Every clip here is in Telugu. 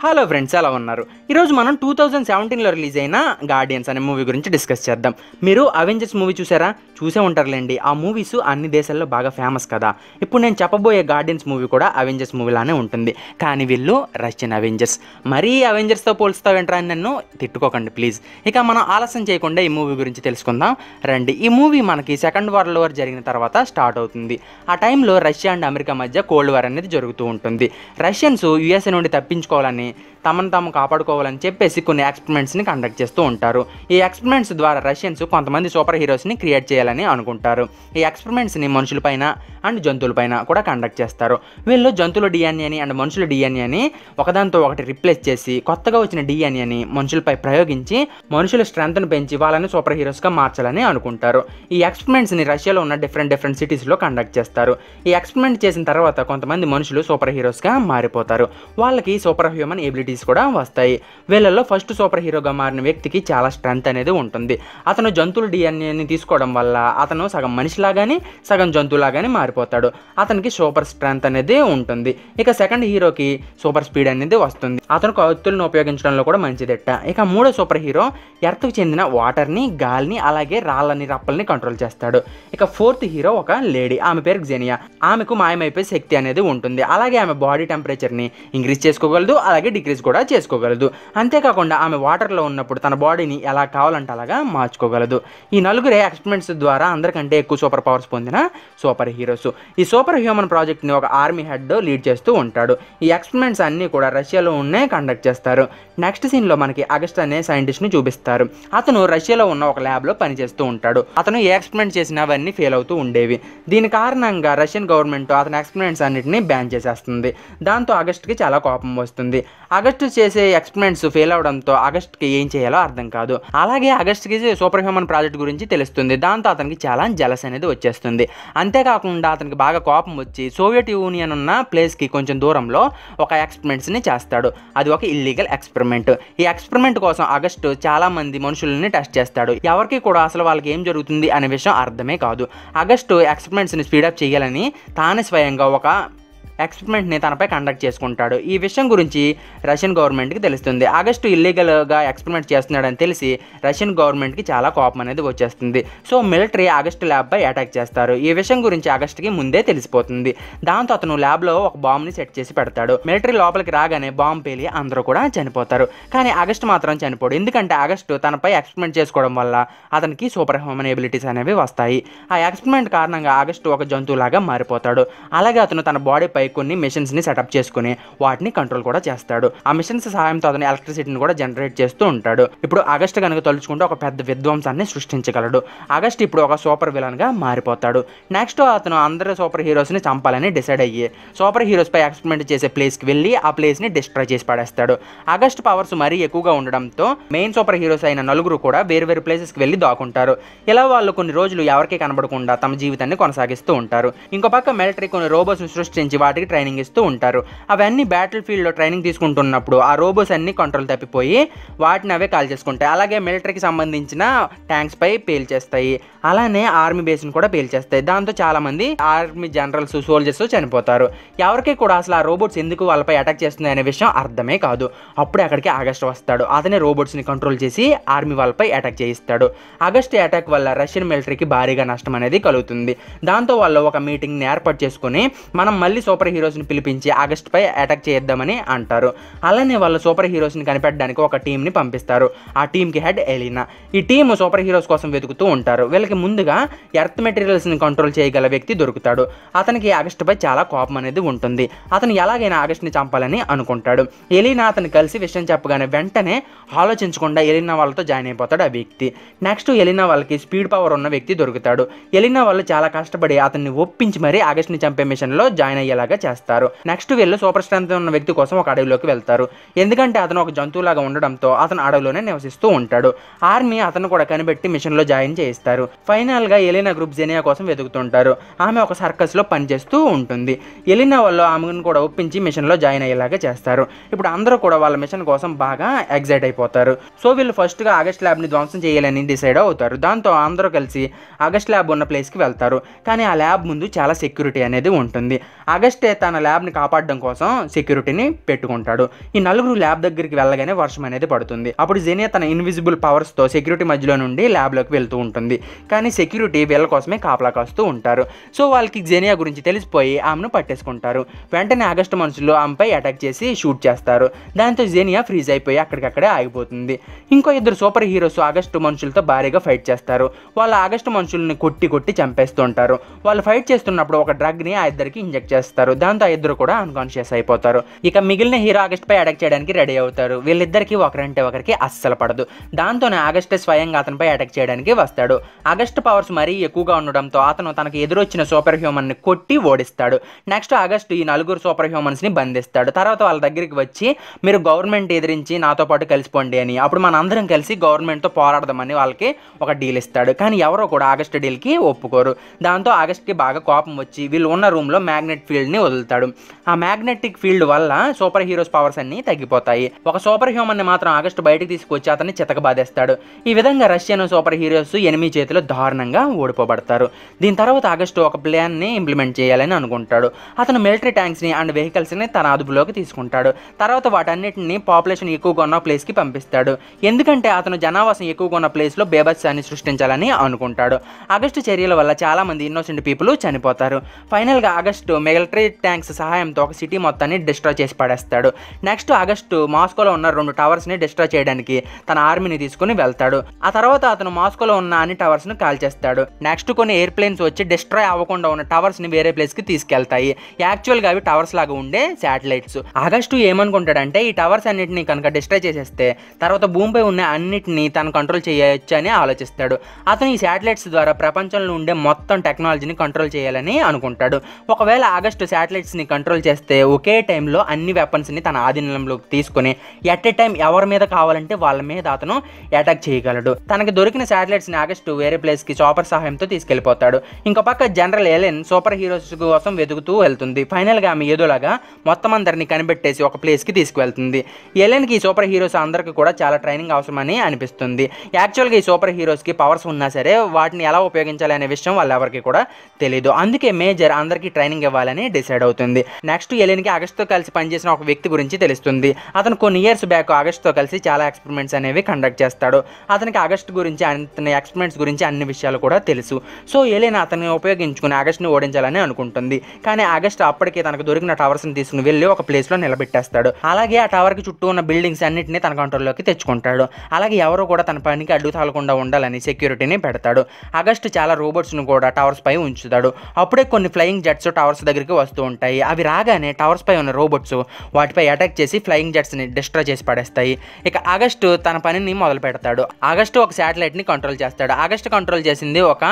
హలో ఫ్రెండ్స్ ఎలా ఉన్నారు ఈరోజు మనం టూ థౌజండ్ సెవెంటీన్లో రిలీజ్ అయిన గార్డియన్స్ అనే మూవీ గురించి డిస్కస్ చేద్దాం మీరు అవెంజర్స్ మూవీ చూసారా చూసే ఉంటారులేండి ఆ మూవీస్ అన్ని దేశాల్లో బాగా ఫేమస్ కదా ఇప్పుడు నేను చెప్పబోయే గార్డియన్స్ మూవీ కూడా అవెంజర్స్ మూవీలానే ఉంటుంది కానీ వీళ్ళు రష్యన్ అవెంజర్స్ మరీ అవెంజర్స్తో పోల్స్తావేంట్రా అని నన్ను తిట్టుకోకండి ప్లీజ్ ఇక మనం ఆలస్యం చేయకుండా ఈ మూవీ గురించి తెలుసుకుందాం రండి ఈ మూవీ మనకి సెకండ్ వరల్డ్ వార్ జరిగిన తర్వాత స్టార్ట్ అవుతుంది ఆ టైంలో రష్యా అండ్ అమెరికా మధ్య కోల్డ్ వార్ అనేది జరుగుతూ ఉంటుంది రష్యన్స్ యుఎస్ఏ నుండి తప్పించుకోవాలని కానీ తమను తాము కాపాడుకోవాలని చెప్పేసి కొన్ని ఎక్స్పెరిమెంట్స్ని కండక్ట్ చేస్తూ ఉంటారు ఈ ఎక్స్పెరిమెంట్స్ ద్వారా రష్యన్స్ కొంతమంది సూపర్ హీరోస్ని క్రియేట్ చేయాలని అనుకుంటారు ఈ ఎక్స్పెరిమెంట్స్ని మనుషులపైన అండ్ జంతువులపైన కూడా కండక్ట్ చేస్తారు వీళ్ళు జంతువుల డిఎన్ఏని అండ్ మనుషుల డిఎన్ఏని ఒకదాంతో ఒకటి రిప్లేస్ చేసి కొత్తగా వచ్చిన డిఎన్ఏని మనుషులపై ప్రయోగించి మనుషుల స్ట్రెంత్ను పెంచి వాళ్ళని సూపర్ హీరోస్గా మార్చాలని అనుకుంటారు ఈ ఎక్స్పెరిమెంట్స్ని రష్యాలో ఉన్న డిఫరెంట్ డిఫరెంట్ సిటీస్లో కండక్ట్ చేస్తారు ఈ ఎక్స్పెరిమెంట్ చేసిన తర్వాత కొంతమంది మనుషులు సూపర్ హీరోస్గా మారిపోతారు వాళ్ళకి సూపర్ హీరో హ్యూమన్ ఎబిలిటీస్ కూడా వస్తాయి వీళ్ళల్లో ఫస్ట్ సూపర్ హీరోగా మారిన వ్యక్తికి చాలా స్ట్రెంత్ అనేది ఉంటుంది అతను జంతువుల డిఎన్ఏని తీసుకోవడం వల్ల అతను సగం మనిషిలాగాని సగం జంతువులాగాని మారిపోతాడు అతనికి సూపర్ స్ట్రెంత్ అనేది ఉంటుంది ఇక సెకండ్ హీరోకి సూపర్ స్పీడ్ అనేది వస్తుంది అతను కత్తులను ఉపయోగించడంలో కూడా మంచిదిట్ట ఇక మూడో సూపర్ హీరో ఎర్త్కు చెందిన వాటర్ని గాలిని అలాగే రాళ్ళని రప్పల్ని కంట్రోల్ చేస్తాడు ఇక ఫోర్త్ హీరో ఒక లేడీ ఆమె పేరు జెనియా ఆమెకు మాయమైపోయే శక్తి అనేది ఉంటుంది అలాగే ఆమె బాడీ టెంపరేచర్ని ఇంక్రీజ్ చేసుకోగలదు అలాగే డిక్రీస్ కూడా చేసుకోగలదు అంతేకాకుండా ఆమె వాటర్లో ఉన్నప్పుడు తన బాడీని ఎలా కావాలంటే అలాగా మార్చుకోగలదు ఈ నలుగురే ఎక్స్పెరిమెంట్స్ ద్వారా అందరికంటే ఎక్కువ సూపర్ పవర్స్ పొందిన సూపర్ హీరోస్ ఈ సూపర్ హ్యూమన్ ప్రాజెక్ట్ని ఒక ఆర్మీ హెడ్ లీడ్ చేస్తూ ఉంటాడు ఈ ఎక్స్పెరిమెంట్స్ అన్నీ కూడా రష్యాలో ఉన్నే కండక్ట్ చేస్తారు నెక్స్ట్ సీన్లో మనకి అగస్ట్ అనే సైంటిస్ట్ని చూపిస్తారు అతను రష్యాలో ఉన్న ఒక ల్యాబ్లో పనిచేస్తూ ఉంటాడు అతను ఏ ఎక్స్పెరిమెంట్ చేసినా అవన్నీ ఫెయిల్ అవుతూ ఉండేవి దీని కారణంగా రష్యన్ గవర్నమెంట్ అతని ఎక్స్పెరిమెంట్స్ అన్నింటినీ బ్యాన్ చేసేస్తుంది దాంతో ఆగస్ట్కి చాలా కోపం వస్తుంది ఉంటుంది అగస్ట్ చేసే ఎక్స్పెరిమెంట్స్ ఫెయిల్ అవడంతో కి ఏం చేయాలో అర్థం కాదు అలాగే కి సూపర్ హ్యూమన్ ప్రాజెక్ట్ గురించి తెలుస్తుంది దాంతో అతనికి చాలా జలస్ అనేది వచ్చేస్తుంది అంతేకాకుండా అతనికి బాగా కోపం వచ్చి సోవియట్ యూనియన్ ఉన్న ప్లేస్కి కొంచెం దూరంలో ఒక ని చేస్తాడు అది ఒక ఇల్లీగల్ ఎక్స్పెరిమెంట్ ఈ ఎక్స్పెరిమెంట్ కోసం అగస్ట్ చాలామంది మనుషులని టెస్ట్ చేస్తాడు ఎవరికి కూడా అసలు వాళ్ళకి ఏం జరుగుతుంది అనే విషయం అర్థమే కాదు ఎక్స్పెరిమెంట్స్ ఎక్స్పెరిమెంట్స్ని స్పీడప్ చేయాలని తానే స్వయంగా ఒక ఎక్స్పెరిమెంట్ని తనపై కండక్ట్ చేసుకుంటాడు ఈ విషయం గురించి రష్యన్ గవర్నమెంట్కి తెలుస్తుంది ఆగస్టు ఇల్లీగల్గా ఎక్స్పెరిమెంట్ చేస్తున్నాడని తెలిసి రష్యన్ గవర్నమెంట్కి చాలా కోపం అనేది వచ్చేస్తుంది సో మిలిటరీ ఆగస్టు ల్యాబ్పై అటాక్ చేస్తారు ఈ విషయం గురించి ఆగస్టుకి ముందే తెలిసిపోతుంది దాంతో అతను ల్యాబ్లో ఒక బాంబుని సెట్ చేసి పెడతాడు మిలిటరీ లోపలికి రాగానే బాంబు పేలి అందరూ కూడా చనిపోతారు కానీ ఆగస్టు మాత్రం చనిపోడు ఎందుకంటే ఆగస్టు తనపై ఎక్స్పెరిమెంట్ చేసుకోవడం వల్ల అతనికి సూపర్ హ్యూమన్ ఎబిలిటీస్ అనేవి వస్తాయి ఆ ఎక్స్పెరిమెంట్ కారణంగా ఆగస్టు ఒక జంతువులాగా మారిపోతాడు అలాగే అతను తన బాడీపై కొన్ని ని సెటప్ చేసుకుని వాటిని కంట్రోల్ కూడా చేస్తాడు ఆ మిషన్స్ సహాయంతో అతను ఎలక్ట్రిసిటీని కూడా జనరేట్ చేస్తూ ఉంటాడు ఇప్పుడు ఆగస్ట్ కనుక తలుచుకుంటూ ఒక పెద్ద విధ్వంసాన్ని సృష్టించగలడు ఆగస్ట్ ఇప్పుడు ఒక సూపర్ విలన్ గా మారిపోతాడు నెక్స్ట్ అతను అందరి సూపర్ హీరోస్ ని చంపాలని డిసైడ్ అయ్యి సూపర్ హీరోస్ పై ఎక్స్పెరిమెంట్ చేసే ప్లేస్ కి వెళ్ళి ఆ ప్లేస్ ని డిస్ట్రాయ్ చేసి పడేస్తాడు ఆగస్ట్ పవర్స్ మరీ ఎక్కువగా ఉండడంతో మెయిన్ సూపర్ హీరోస్ అయిన నలుగురు కూడా ప్లేసెస్ కి వెళ్ళి దాక్కుంటారు ఇలా వాళ్ళు కొన్ని రోజులు ఎవరికీ కనబడకుండా తమ జీవితాన్ని కొనసాగిస్తూ ఉంటారు ఇంకో పక్క మిలిటరీ కొన్ని రోబోట్స్ సృష్టించి వాటి వాటికి ట్రైనింగ్ ఇస్తూ ఉంటారు అవన్నీ బ్యాటిల్ ఫీల్డ్లో ట్రైనింగ్ తీసుకుంటున్నప్పుడు ఆ రోబోస్ అన్ని కంట్రోల్ తప్పిపోయి వాటిని అవే కాల్ చేసుకుంటాయి అలాగే మిలిటరీకి సంబంధించిన ట్యాంక్స్ పై పేల్చేస్తాయి అలానే ఆర్మీ బేస్ని కూడా పేల్చేస్తాయి దాంతో చాలామంది ఆర్మీ జనరల్స్ సోల్జర్స్ చనిపోతారు ఎవరికి కూడా అసలు ఆ రోబోట్స్ ఎందుకు వాళ్ళపై అటాక్ చేస్తుంది అనే విషయం అర్థమే కాదు అప్పుడే అక్కడికి ఆగస్ట్ వస్తాడు అతనే రోబోట్స్ని కంట్రోల్ చేసి ఆర్మీ వాళ్ళపై అటాక్ చేయిస్తాడు ఆగస్ట్ అటాక్ వల్ల రష్యన్ మిలిటరీకి భారీగా నష్టం అనేది కలుగుతుంది దాంతో వాళ్ళు ఒక మీటింగ్ని ఏర్పాటు చేసుకుని మనం మళ్ళీ సూపర్ సూపర్ హీరోస్ని పిలిపించి ఆగస్ట్పై అటాక్ చేద్దామని అంటారు అలానే వాళ్ళు సూపర్ హీరోస్ని కనిపెట్టడానికి ఒక టీంని పంపిస్తారు ఆ టీంకి హెడ్ ఎలినా ఈ టీం సూపర్ హీరోస్ కోసం వెతుకుతూ ఉంటారు వీళ్ళకి ముందుగా ఎర్త్ మెటీరియల్స్ని కంట్రోల్ చేయగల వ్యక్తి దొరుకుతాడు అతనికి ఆగస్ట్పై చాలా కోపం అనేది ఉంటుంది అతను ఎలాగైనా ఆగస్ట్ని చంపాలని అనుకుంటాడు ఎలీనా అతను కలిసి విషయం చెప్పగానే వెంటనే ఆలోచించకుండా ఎలినా వాళ్ళతో జాయిన్ అయిపోతాడు ఆ వ్యక్తి నెక్స్ట్ ఎలినా వాళ్ళకి స్పీడ్ పవర్ ఉన్న వ్యక్తి దొరుకుతాడు ఎలినా వాళ్ళు చాలా కష్టపడి అతన్ని ఒప్పించి మరీ ఆగస్ట్ని చంపే మిషన్లో జాయిన్ అయ్యేలాగా ఉండేలాగా చేస్తారు నెక్స్ట్ వీళ్ళు సూపర్ స్ట్రెంత్ ఉన్న వ్యక్తి కోసం ఒక అడవిలోకి వెళ్తారు ఎందుకంటే అతను ఒక జంతువులాగా ఉండడంతో అతను అడవిలోనే నివసిస్తూ ఉంటాడు ఆర్మీ అతను కూడా కనిపెట్టి మిషన్లో జాయిన్ చేయిస్తారు ఫైనల్గా ఎలినా గ్రూప్ జెనియా కోసం వెతుకుతుంటారు ఆమె ఒక సర్కస్లో పనిచేస్తూ ఉంటుంది ఎలినా వాళ్ళు ఆమెను కూడా ఒప్పించి మిషన్లో జాయిన్ అయ్యేలాగా చేస్తారు ఇప్పుడు అందరూ కూడా వాళ్ళ మిషన్ కోసం బాగా ఎగ్జైట్ అయిపోతారు సో వీళ్ళు ఫస్ట్గా ఆగస్ట్ ల్యాబ్ని ధ్వంసం చేయాలని డిసైడ్ అవుతారు దాంతో అందరూ కలిసి ఆగస్ట్ ల్యాబ్ ఉన్న ప్లేస్కి వెళ్తారు కానీ ఆ ల్యాబ్ ముందు చాలా సెక్యూరిటీ అనేది ఉంటుంది ఆగస్ట్ నైటే తన ల్యాబ్ని కాపాడడం కోసం సెక్యూరిటీని పెట్టుకుంటాడు ఈ నలుగురు ల్యాబ్ దగ్గరికి వెళ్ళగానే వర్షం అనేది పడుతుంది అప్పుడు జెనియా తన ఇన్విజిబుల్ పవర్స్తో సెక్యూరిటీ మధ్యలో నుండి ల్యాబ్లోకి వెళ్తూ ఉంటుంది కానీ సెక్యూరిటీ వీళ్ళ కోసమే కాపలా కాస్తూ ఉంటారు సో వాళ్ళకి జెనియా గురించి తెలిసిపోయి ఆమెను పట్టేసుకుంటారు వెంటనే ఆగస్టు మనుషులు ఆమెపై అటాక్ చేసి షూట్ చేస్తారు దాంతో జెనియా ఫ్రీజ్ అయిపోయి అక్కడికక్కడే ఆగిపోతుంది ఇంకో ఇద్దరు సూపర్ హీరోస్ ఆగస్టు మనుషులతో భారీగా ఫైట్ చేస్తారు వాళ్ళ ఆగస్టు మనుషుల్ని కొట్టి కొట్టి చంపేస్తుంటారు వాళ్ళు ఫైట్ చేస్తున్నప్పుడు ఒక డ్రగ్ని ఆ ఇద్దరికి ఇంజెక్ట్ చేస్తారు దాంతో ఇద్దరు కూడా అన్కాన్షియస్ అయిపోతారు ఇక మిగిలిన హీరో ఆగస్ట్ పై అటాక్ చేయడానికి రెడీ అవుతారు వీళ్ళిద్దరికి ఒకరంటే ఒకరికి అస్సలు పడదు దాంతోనే ఆగస్ట్ స్వయంగా అతనిపై అటాక్ చేయడానికి వస్తాడు ఆగస్ట్ పవర్స్ మరీ ఎక్కువగా ఉండడంతో అతను తనకు ఎదురొచ్చిన సూపర్ హ్యూమన్ ని కొట్టి ఓడిస్తాడు నెక్స్ట్ ఆగస్ట్ ఈ నలుగురు సూపర్ హ్యూమన్స్ ని బంధిస్తాడు తర్వాత వాళ్ళ దగ్గరికి వచ్చి మీరు గవర్నమెంట్ ఎదిరించి నాతో పాటు కలిసిపోండి అని అప్పుడు మనందరం కలిసి గవర్నమెంట్తో పోరాడదామని వాళ్ళకి ఒక డీల్ ఇస్తాడు కానీ ఎవరో కూడా ఆగస్ట్ డీల్ కి ఒప్పుకోరు దాంతో ఆగస్ట్ కి బాగా కోపం వచ్చి వీళ్ళు ఉన్న రూమ్ లో మ్యాగ్నెట్ ఫీల్డ్ని ఎనర్జీని వదులుతాడు ఆ మ్యాగ్నెటిక్ ఫీల్డ్ వల్ల సూపర్ హీరోస్ పవర్స్ అన్ని తగ్గిపోతాయి ఒక సూపర్ ని మాత్రం ఆగస్టు బయటకు తీసుకొచ్చి అతన్ని చితకబాదేస్తాడు ఈ విధంగా రష్యన్ సూపర్ హీరోస్ ఎనిమిది చేతిలో దారుణంగా ఓడిపోబడతారు దీని తర్వాత ఆగస్టు ఒక ని ఇంప్లిమెంట్ చేయాలని అనుకుంటాడు అతను మిలిటరీ ట్యాంక్స్ని అండ్ వెహికల్స్ ని తన అదుపులోకి తీసుకుంటాడు తర్వాత వాటన్నిటిని పాపులేషన్ ఎక్కువగా ఉన్న ప్లేస్ కి పంపిస్తాడు ఎందుకంటే అతను జనావాసం ఎక్కువగా ఉన్న ప్లేస్లో బేబత్సాన్ని సృష్టించాలని అనుకుంటాడు ఆగస్టు చర్యల వల్ల చాలా మంది ఇన్నోసెంట్ పీపుల్ చనిపోతారు ఫైనల్గా ఆగస్టు మిలిటరీ శాటిలైట్ ట్యాంక్స్ సహాయంతో ఒక సిటీ మొత్తాన్ని డిస్ట్రాయ్ చేసి పడేస్తాడు నెక్స్ట్ ఆగస్టు మాస్కోలో ఉన్న రెండు టవర్స్ని డిస్ట్రాయ్ చేయడానికి తన ఆర్మీని తీసుకుని వెళ్తాడు ఆ తర్వాత అతను మాస్కోలో ఉన్న అన్ని టవర్స్ను కాల్ చేస్తాడు నెక్స్ట్ కొన్ని ఎయిర్ ప్లేన్స్ వచ్చి డిస్ట్రాయ్ అవ్వకుండా ఉన్న టవర్స్ని వేరే ప్లేస్కి తీసుకెళ్తాయి యాక్చువల్గా అవి టవర్స్ లాగా ఉండే శాటిలైట్స్ ఆగస్టు ఏమనుకుంటాడంటే ఈ టవర్స్ అన్నిటిని కనుక డిస్ట్రాయ్ చేసేస్తే తర్వాత భూమిపై ఉన్న అన్నిటిని తను కంట్రోల్ చేయవచ్చు అని ఆలోచిస్తాడు అతను ఈ శాటిలైట్స్ ద్వారా ప్రపంచంలో ఉండే మొత్తం టెక్నాలజీని కంట్రోల్ చేయాలని అనుకుంటాడు ఒకవేళ ఆగస్టు శాటిలైట్స్ని కంట్రోల్ చేస్తే ఒకే టైంలో అన్ని వెపన్స్ని తన ఆధీనంలోకి తీసుకొని ఎట్ ఎ టైం ఎవరి మీద కావాలంటే వాళ్ళ మీద అతను అటాక్ చేయగలడు తనకి దొరికిన శాటిలైట్స్ని ఆగస్టు వేరే ప్లేస్కి చాపర్ సహాయంతో తీసుకెళ్ళిపోతాడు ఇంకో పక్క జనరల్ ఎలెన్ సూపర్ హీరోస్ కోసం వెతుకుతూ వెళ్తుంది ఫైనల్గా ఆమె ఏదోలాగా మొత్తం అందరినీ కనిపెట్టేసి ఒక ప్లేస్కి తీసుకువెళ్తుంది ఏలెన్కి ఈ సూపర్ హీరోస్ అందరికీ కూడా చాలా ట్రైనింగ్ అవసరమని అనిపిస్తుంది యాక్చువల్గా ఈ సూపర్ హీరోస్కి పవర్స్ ఉన్నా సరే వాటిని ఎలా ఉపయోగించాలి అనే విషయం వాళ్ళెవరికి కూడా తెలియదు అందుకే మేజర్ అందరికీ ట్రైనింగ్ ఇవ్వాలని డిసైడ్ డిసైడ్ అవుతుంది నెక్స్ట్ ఎలెన్కి ఆగస్ట్తో కలిసి పనిచేసిన ఒక వ్యక్తి గురించి తెలుస్తుంది అతను కొన్ని ఇయర్స్ బ్యాక్ ఆగస్ట్తో కలిసి చాలా ఎక్స్పెరిమెంట్స్ అనేవి కండక్ట్ చేస్తాడు అతనికి ఆగస్ట్ గురించి అతని ఎక్స్పెరిమెంట్స్ గురించి అన్ని విషయాలు కూడా తెలుసు సో ఎలెన్ అతన్ని ఉపయోగించుకుని ఆగస్ట్ని ఓడించాలని అనుకుంటుంది కానీ ఆగస్ట్ అప్పటికే తనకు దొరికిన టవర్స్ని తీసుకుని వెళ్ళి ఒక ప్లేస్లో నిలబెట్టేస్తాడు అలాగే ఆ టవర్కి చుట్టూ ఉన్న బిల్డింగ్స్ అన్నింటినీ తన కంట్రోల్లోకి తెచ్చుకుంటాడు అలాగే ఎవరు కూడా తన పనికి అడ్డు తాగకుండా ఉండాలని సెక్యూరిటీని పెడతాడు ఆగస్ట్ చాలా రోబోట్స్ను కూడా టవర్స్ పై ఉంచుతాడు అప్పుడే కొన్ని ఫ్లయింగ్ జెట్స్ టవర్స్ దగ్గరికి వస్తాయి వస్తూ ఉంటాయి అవి రాగానే టవర్స్ పై ఉన్న రోబోట్స్ వాటిపై అటాక్ చేసి ఫ్లయింగ్ జెట్స్ని డిస్ట్రాయ్ చేసి పడేస్తాయి ఇక ఆగస్టు తన పనిని మొదలు పెడతాడు ఆగస్టు ఒక శాటిలైట్ని కంట్రోల్ చేస్తాడు ఆగస్టు కంట్రోల్ చేసింది ఒక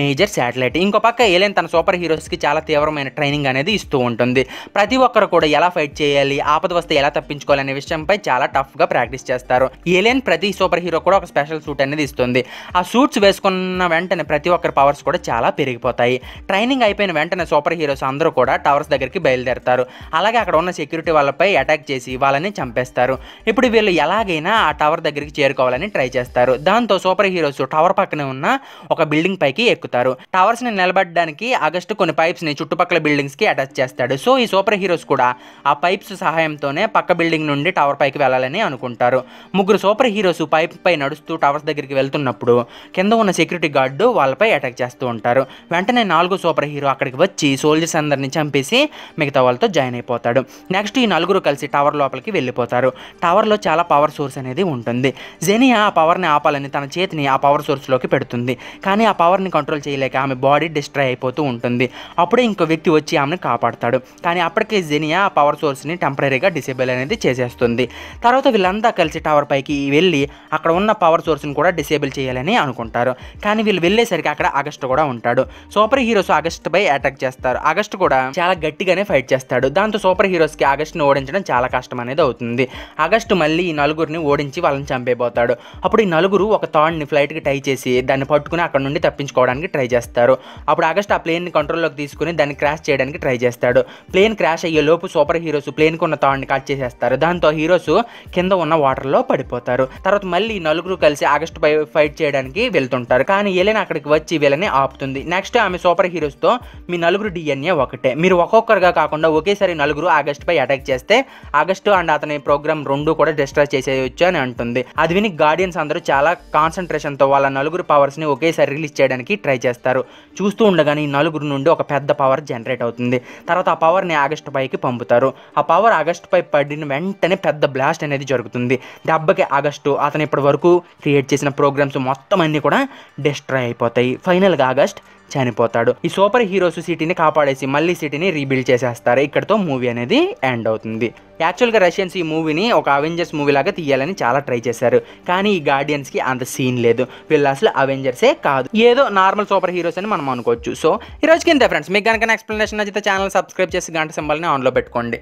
మేజర్ శాటిలైట్ ఇంకో పక్క ఏలియన్ తన సూపర్ హీరోస్కి చాలా తీవ్రమైన ట్రైనింగ్ అనేది ఇస్తూ ఉంటుంది ప్రతి ఒక్కరు కూడా ఎలా ఫైట్ చేయాలి ఆపద వస్తే ఎలా తప్పించుకోవాలి అనే విషయంపై చాలా టఫ్గా ప్రాక్టీస్ చేస్తారు ఏలియన్ ప్రతి సూపర్ హీరో కూడా ఒక స్పెషల్ సూట్ అనేది ఇస్తుంది ఆ సూట్స్ వేసుకున్న వెంటనే ప్రతి ఒక్కరి పవర్స్ కూడా చాలా పెరిగిపోతాయి ట్రైనింగ్ అయిపోయిన వెంటనే సూపర్ హీరోస్ అందరూ కూడా టవర్స్ దగ్గరికి బయలుదేరతారు అలాగే అక్కడ ఉన్న సెక్యూరిటీ వాళ్ళపై అటాక్ చేసి వాళ్ళని చంపేస్తారు ఇప్పుడు వీళ్ళు ఎలాగైనా ఆ టవర్ దగ్గరికి చేరుకోవాలని ట్రై చేస్తారు దాంతో సూపర్ హీరోస్ టవర్ పక్కనే ఉన్న ఒక బిల్డింగ్ పైకి ఎక్కుతారు టవర్స్ని నిలబడడానికి అగస్ట్ కొన్ని పైప్స్ని చుట్టుపక్కల బిల్డింగ్స్ కి అటాచ్ చేస్తాడు సో ఈ సూపర్ హీరోస్ కూడా ఆ పైప్స్ సహాయంతోనే పక్క బిల్డింగ్ నుండి టవర్ పైకి వెళ్ళాలని అనుకుంటారు ముగ్గురు సూపర్ హీరోస్ పైప్ పై నడుస్తూ టవర్స్ దగ్గరికి వెళ్తున్నప్పుడు కింద ఉన్న సెక్యూరిటీ గార్డు వాళ్ళపై అటాక్ చేస్తూ ఉంటారు వెంటనే నాలుగో సూపర్ హీరో అక్కడికి వచ్చి సోల్జర్స్ అందరిని చంపి చంపేసి మిగతా వాళ్ళతో జాయిన్ అయిపోతాడు నెక్స్ట్ ఈ నలుగురు కలిసి టవర్ లోపలికి వెళ్ళిపోతారు టవర్లో చాలా పవర్ సోర్స్ అనేది ఉంటుంది జెనియా ఆ పవర్ని ఆపాలని తన చేతిని ఆ పవర్ సోర్స్లోకి పెడుతుంది కానీ ఆ పవర్ని కంట్రోల్ చేయలేక ఆమె బాడీ డిస్ట్రాయ్ అయిపోతూ ఉంటుంది అప్పుడే ఇంకో వ్యక్తి వచ్చి ఆమెను కాపాడుతాడు కానీ అప్పటికే జెనియా ఆ పవర్ సోర్స్ని టెంపరీగా డిసేబుల్ అనేది చేసేస్తుంది తర్వాత వీళ్ళంతా కలిసి టవర్ పైకి వెళ్ళి అక్కడ ఉన్న పవర్ సోర్స్ని కూడా డిసేబుల్ చేయాలని అనుకుంటారు కానీ వీళ్ళు వెళ్ళేసరికి అక్కడ అగస్ట్ కూడా ఉంటాడు సూపర్ హీరోస్ పై అటాక్ చేస్తారు అగస్ట్ కూడా చాలా గట్టిగానే ఫైట్ చేస్తాడు దాంతో సూపర్ హీరోస్కి ఆగస్ట్ని ఓడించడం చాలా కష్టం అనేది అవుతుంది ఆగస్ట్ మళ్ళీ ఈ నలుగురిని ఓడించి వాళ్ళని చంపేపోతాడు అప్పుడు ఈ నలుగురు ఒక థాడ్ని ఫ్లైట్కి టై చేసి దాన్ని పట్టుకుని అక్కడ నుండి తప్పించుకోవడానికి ట్రై చేస్తారు అప్పుడు ఆగస్ట్ ఆ ప్లేన్ని కంట్రోల్లోకి తీసుకుని దాన్ని క్రాష్ చేయడానికి ట్రై చేస్తాడు ప్లేన్ క్రాష్ అయ్యే లోపు సూపర్ హీరోస్ ప్లేన్కి ఉన్న థాడ్ని కట్ చేసేస్తారు దాంతో హీరోస్ కింద ఉన్న వాటర్లో పడిపోతారు తర్వాత మళ్ళీ ఈ నలుగురు కలిసి ఆగస్ట్ పై ఫైట్ చేయడానికి వెళ్తుంటారు కానీ ఏలైనా అక్కడికి వచ్చి వీళ్ళని ఆపుతుంది నెక్స్ట్ ఆమె సూపర్ హీరోస్తో మీ నలుగురు డిఎన్ఏ ఒకటే మీరు మీరు ఒక్కొక్కరుగా కాకుండా ఒకేసారి నలుగురు ఆగస్ట్పై అటాక్ చేస్తే ఆగస్టు అండ్ అతని ప్రోగ్రామ్ రెండు కూడా డిస్ట్రాయ్ చేసేయొచ్చు అని అంటుంది అది విని గార్డియన్స్ అందరూ చాలా కాన్సన్ట్రేషన్తో వాళ్ళ నలుగురు పవర్స్ని ఒకేసారి రిలీజ్ చేయడానికి ట్రై చేస్తారు చూస్తూ ఉండగానే ఈ నలుగురు నుండి ఒక పెద్ద పవర్ జనరేట్ అవుతుంది తర్వాత ఆ పవర్ని ఆగస్టు పైకి పంపుతారు ఆ పవర్ ఆగస్టు పై పడిన వెంటనే పెద్ద బ్లాస్ట్ అనేది జరుగుతుంది దెబ్బకి ఆగస్టు అతను ఇప్పటి వరకు క్రియేట్ చేసిన ప్రోగ్రామ్స్ మొత్తం అన్నీ కూడా డిస్ట్రాయ్ అయిపోతాయి ఫైనల్గా ఆగస్ట్ చనిపోతాడు ఈ సూపర్ హీరోస్ సిటీని కాపాడేసి మళ్ళీ సిటీని రీబిల్డ్ చేసేస్తారు ఇక్కడతో మూవీ అనేది ఎండ్ అవుతుంది యాక్చువల్గా రష్యన్స్ ఈ మూవీని ఒక అవెంజర్స్ మూవీ లాగా తీయాలని చాలా ట్రై చేశారు కానీ ఈ గార్డియన్స్కి అంత సీన్ లేదు వీళ్ళు అసలు అవెంజర్సే కాదు ఏదో నార్మల్ సూపర్ హీరోస్ అని మనం అనుకోవచ్చు సో ఈ రోజుకి ఇంతే ఫ్రెండ్స్ మీకు కనుక ఎక్స్ప్లెనేషన్ నచ్చితే ఛానల్ సబ్స్క్రైబ్ చేసి గంట సింబల్ని ఆన్లో పెట్టుకోండి